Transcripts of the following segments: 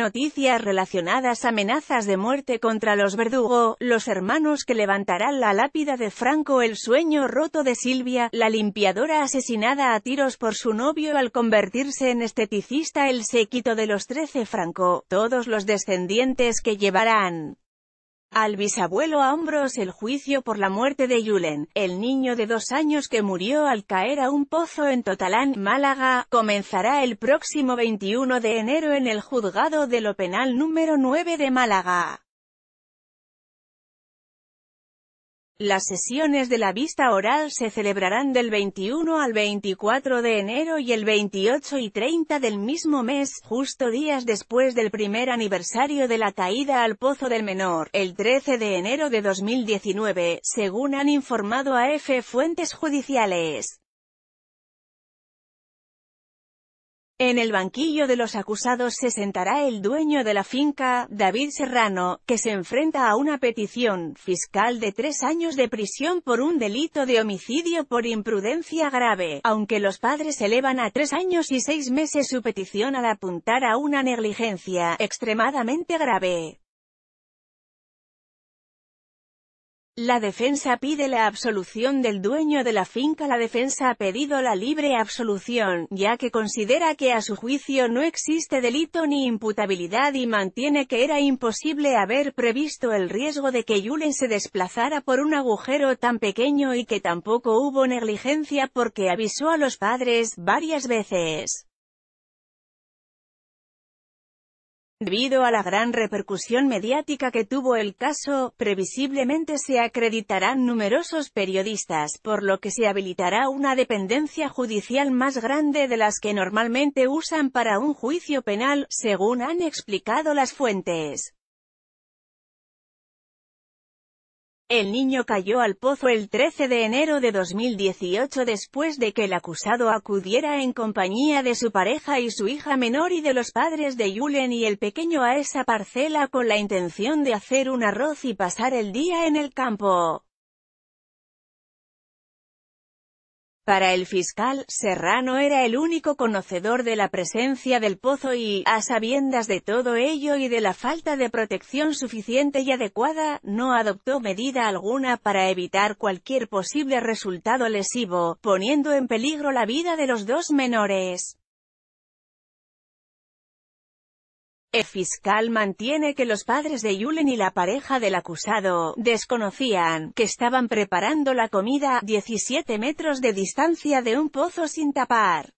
Noticias relacionadas Amenazas de muerte contra los verdugo, los hermanos que levantarán la lápida de Franco El sueño roto de Silvia, la limpiadora asesinada a tiros por su novio al convertirse en esteticista El séquito de los trece Franco, todos los descendientes que llevarán al bisabuelo hombros el juicio por la muerte de Yulen, el niño de dos años que murió al caer a un pozo en Totalán, Málaga, comenzará el próximo 21 de enero en el juzgado de lo penal número 9 de Málaga. Las sesiones de la vista oral se celebrarán del 21 al 24 de enero y el 28 y 30 del mismo mes, justo días después del primer aniversario de la caída al pozo del menor, el 13 de enero de 2019, según han informado a fuentes judiciales. En el banquillo de los acusados se sentará el dueño de la finca, David Serrano, que se enfrenta a una petición fiscal de tres años de prisión por un delito de homicidio por imprudencia grave, aunque los padres elevan a tres años y seis meses su petición al apuntar a una negligencia extremadamente grave. La defensa pide la absolución del dueño de la finca. La defensa ha pedido la libre absolución, ya que considera que a su juicio no existe delito ni imputabilidad y mantiene que era imposible haber previsto el riesgo de que Yulen se desplazara por un agujero tan pequeño y que tampoco hubo negligencia porque avisó a los padres varias veces. Debido a la gran repercusión mediática que tuvo el caso, previsiblemente se acreditarán numerosos periodistas, por lo que se habilitará una dependencia judicial más grande de las que normalmente usan para un juicio penal, según han explicado las fuentes. El niño cayó al pozo el 13 de enero de 2018 después de que el acusado acudiera en compañía de su pareja y su hija menor y de los padres de Yulen y el pequeño a esa parcela con la intención de hacer un arroz y pasar el día en el campo. Para el fiscal, Serrano era el único conocedor de la presencia del pozo y, a sabiendas de todo ello y de la falta de protección suficiente y adecuada, no adoptó medida alguna para evitar cualquier posible resultado lesivo, poniendo en peligro la vida de los dos menores. El fiscal mantiene que los padres de Yulen y la pareja del acusado, desconocían, que estaban preparando la comida, 17 metros de distancia de un pozo sin tapar.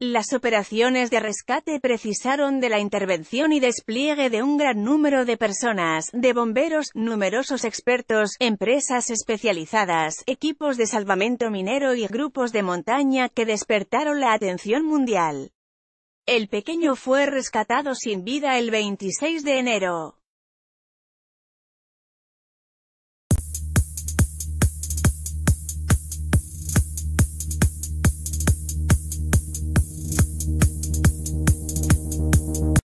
Las operaciones de rescate precisaron de la intervención y despliegue de un gran número de personas, de bomberos, numerosos expertos, empresas especializadas, equipos de salvamento minero y grupos de montaña que despertaron la atención mundial. El pequeño fue rescatado sin vida el 26 de enero.